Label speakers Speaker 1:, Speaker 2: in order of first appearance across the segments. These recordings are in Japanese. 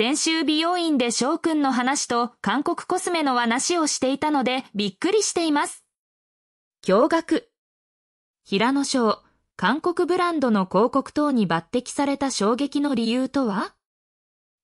Speaker 1: 先週美容院で翔くんの話と韓国コスメの話をしていたのでびっくりしています。驚愕。平野翔、韓国ブランドの広告等に抜擢された衝撃の理由とは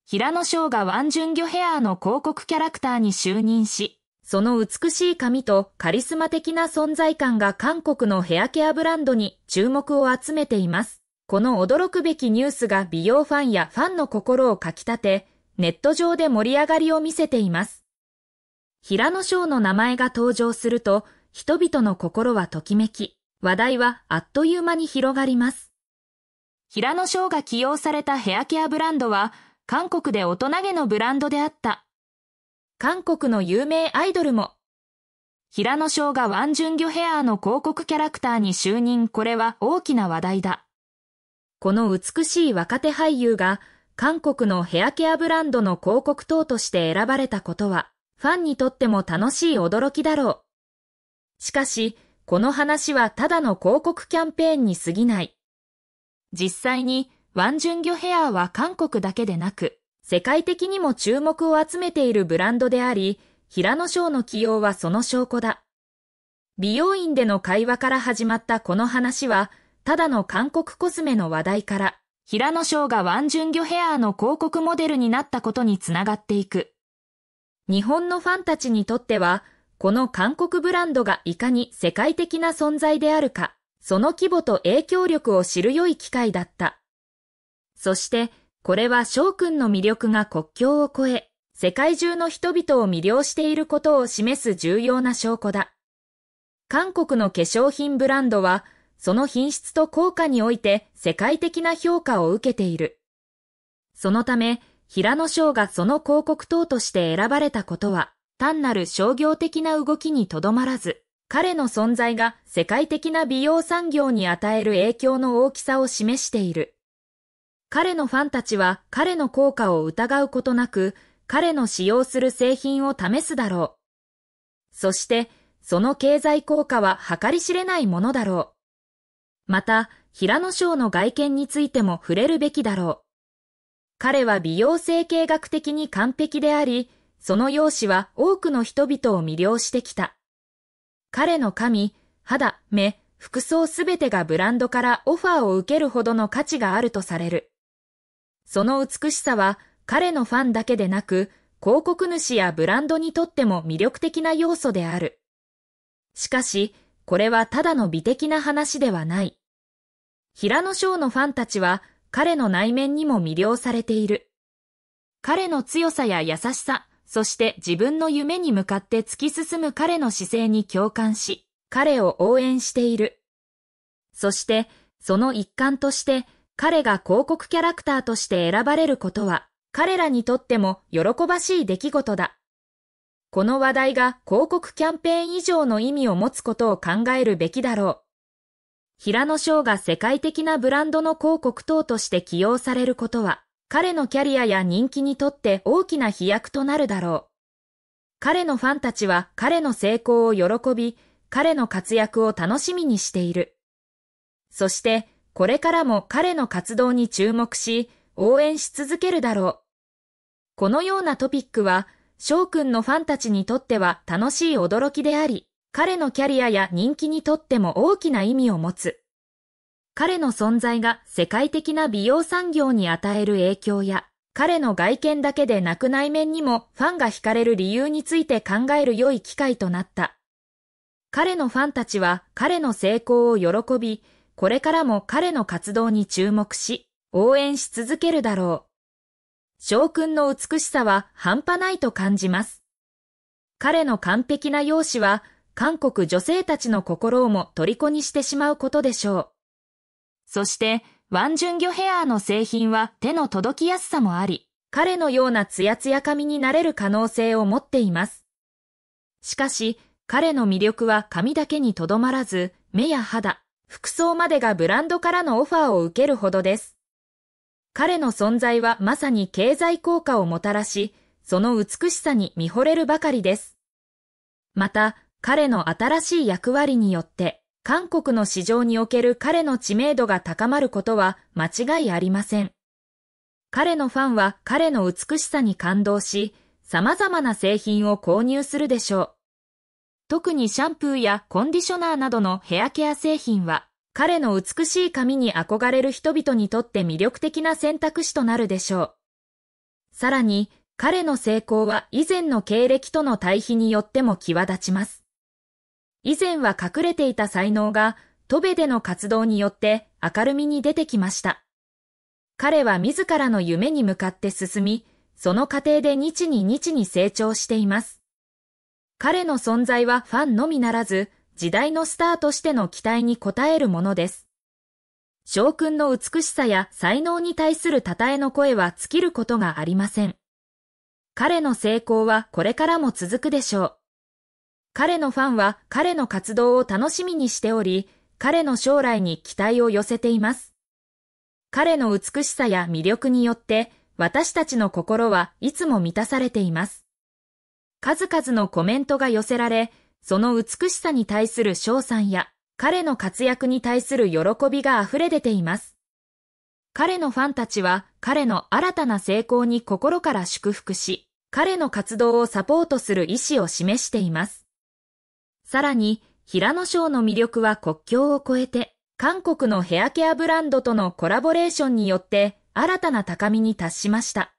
Speaker 1: 平野翔がワンジュンギョヘアの広告キャラクターに就任し、その美しい髪とカリスマ的な存在感が韓国のヘアケアブランドに注目を集めています。この驚くべきニュースが美容ファンやファンの心をかきたて、ネット上で盛り上がりを見せています。平野翔の名前が登場すると、人々の心はときめき、話題はあっという間に広がります。平野翔が起用されたヘアケアブランドは、韓国で大人げのブランドであった。韓国の有名アイドルも、平野翔がワンジュンギョヘアーの広告キャラクターに就任これは大きな話題だ。この美しい若手俳優が、韓国のヘアケアブランドの広告塔として選ばれたことは、ファンにとっても楽しい驚きだろう。しかし、この話はただの広告キャンペーンに過ぎない。実際に、ワンジュンギョヘアは韓国だけでなく、世界的にも注目を集めているブランドであり、平野翔の起用はその証拠だ。美容院での会話から始まったこの話は、ただの韓国コスメの話題から、平野翔がワンジュンギョヘアーの広告モデルになったことにつながっていく。日本のファンたちにとっては、この韓国ブランドがいかに世界的な存在であるか、その規模と影響力を知る良い機会だった。そして、これは翔くんの魅力が国境を越え、世界中の人々を魅了していることを示す重要な証拠だ。韓国の化粧品ブランドは、その品質と効果において世界的な評価を受けている。そのため、平野賞がその広告等として選ばれたことは、単なる商業的な動きにとどまらず、彼の存在が世界的な美容産業に与える影響の大きさを示している。彼のファンたちは彼の効果を疑うことなく、彼の使用する製品を試すだろう。そして、その経済効果は計り知れないものだろう。また、平野翔の外見についても触れるべきだろう。彼は美容整形学的に完璧であり、その容姿は多くの人々を魅了してきた。彼の髪、肌、目、服装すべてがブランドからオファーを受けるほどの価値があるとされる。その美しさは彼のファンだけでなく、広告主やブランドにとっても魅力的な要素である。しかし、これはただの美的な話ではない。平野翔のファンたちは彼の内面にも魅了されている。彼の強さや優しさ、そして自分の夢に向かって突き進む彼の姿勢に共感し、彼を応援している。そして、その一環として、彼が広告キャラクターとして選ばれることは、彼らにとっても喜ばしい出来事だ。この話題が広告キャンペーン以上の意味を持つことを考えるべきだろう。平野翔が世界的なブランドの広告等として起用されることは、彼のキャリアや人気にとって大きな飛躍となるだろう。彼のファンたちは彼の成功を喜び、彼の活躍を楽しみにしている。そして、これからも彼の活動に注目し、応援し続けるだろう。このようなトピックは、翔くんのファンたちにとっては楽しい驚きであり、彼のキャリアや人気にとっても大きな意味を持つ。彼の存在が世界的な美容産業に与える影響や、彼の外見だけでなく内面にもファンが惹かれる理由について考える良い機会となった。彼のファンたちは彼の成功を喜び、これからも彼の活動に注目し、応援し続けるだろう。将軍の美しさは半端ないと感じます。彼の完璧な容姿は、韓国女性たちの心をも虜にしてしまうことでしょう。そして、ワンジュンギョヘアーの製品は手の届きやすさもあり、彼のようなツヤツヤ髪になれる可能性を持っています。しかし、彼の魅力は髪だけにとどまらず、目や肌、服装までがブランドからのオファーを受けるほどです。彼の存在はまさに経済効果をもたらし、その美しさに見惚れるばかりです。また、彼の新しい役割によって、韓国の市場における彼の知名度が高まることは間違いありません。彼のファンは彼の美しさに感動し、様々な製品を購入するでしょう。特にシャンプーやコンディショナーなどのヘアケア製品は、彼の美しい髪に憧れる人々にとって魅力的な選択肢となるでしょう。さらに、彼の成功は以前の経歴との対比によっても際立ちます。以前は隠れていた才能が、トベでの活動によって明るみに出てきました。彼は自らの夢に向かって進み、その過程で日に日に成長しています。彼の存在はファンのみならず、時代のスターとしての期待に応えるものです。将軍の美しさや才能に対する称えの声は尽きることがありません。彼の成功はこれからも続くでしょう。彼のファンは彼の活動を楽しみにしており、彼の将来に期待を寄せています。彼の美しさや魅力によって、私たちの心はいつも満たされています。数々のコメントが寄せられ、その美しさに対する賞賛や、彼の活躍に対する喜びが溢れ出ています。彼のファンたちは彼の新たな成功に心から祝福し、彼の活動をサポートする意思を示しています。さらに、平野賞の魅力は国境を越えて、韓国のヘアケアブランドとのコラボレーションによって新たな高みに達しました。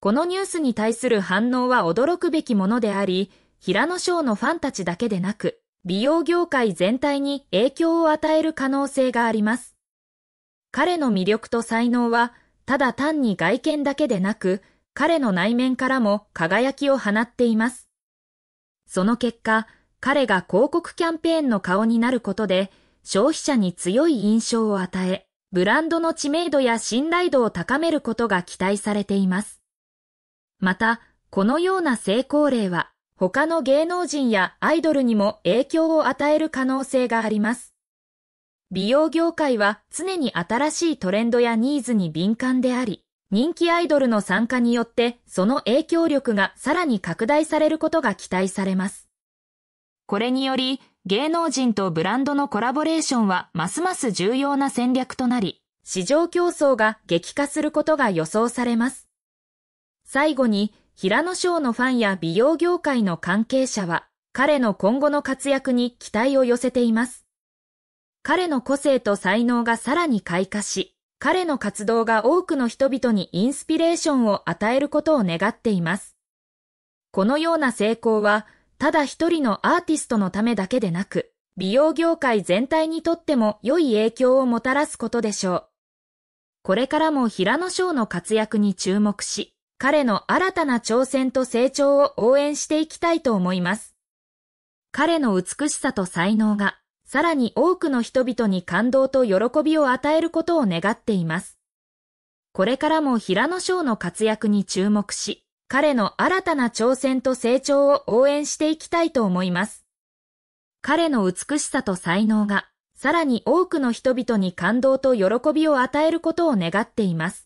Speaker 1: このニュースに対する反応は驚くべきものであり、平野賞のファンたちだけでなく、美容業界全体に影響を与える可能性があります。彼の魅力と才能は、ただ単に外見だけでなく、彼の内面からも輝きを放っています。その結果、彼が広告キャンペーンの顔になることで、消費者に強い印象を与え、ブランドの知名度や信頼度を高めることが期待されています。また、このような成功例は、他の芸能人やアイドルにも影響を与える可能性があります。美容業界は常に新しいトレンドやニーズに敏感であり、人気アイドルの参加によってその影響力がさらに拡大されることが期待されます。これにより、芸能人とブランドのコラボレーションはますます重要な戦略となり、市場競争が激化することが予想されます。最後に、平野翔のファンや美容業界の関係者は、彼の今後の活躍に期待を寄せています。彼の個性と才能がさらに開花し、彼の活動が多くの人々にインスピレーションを与えることを願っています。このような成功は、ただ一人のアーティストのためだけでなく、美容業界全体にとっても良い影響をもたらすことでしょう。これからも平野翔の活躍に注目し、彼の新たな挑戦と成長を応援していきたいと思います。彼の美しさと才能が、さらに多くの人々に感動と喜びを与えることを願っています。これからも平野翔の活躍に注目し、彼の新たな挑戦と成長を応援していきたいと思います。彼の美しさと才能が、さらに多くの人々に感動と喜びを与えることを願っています。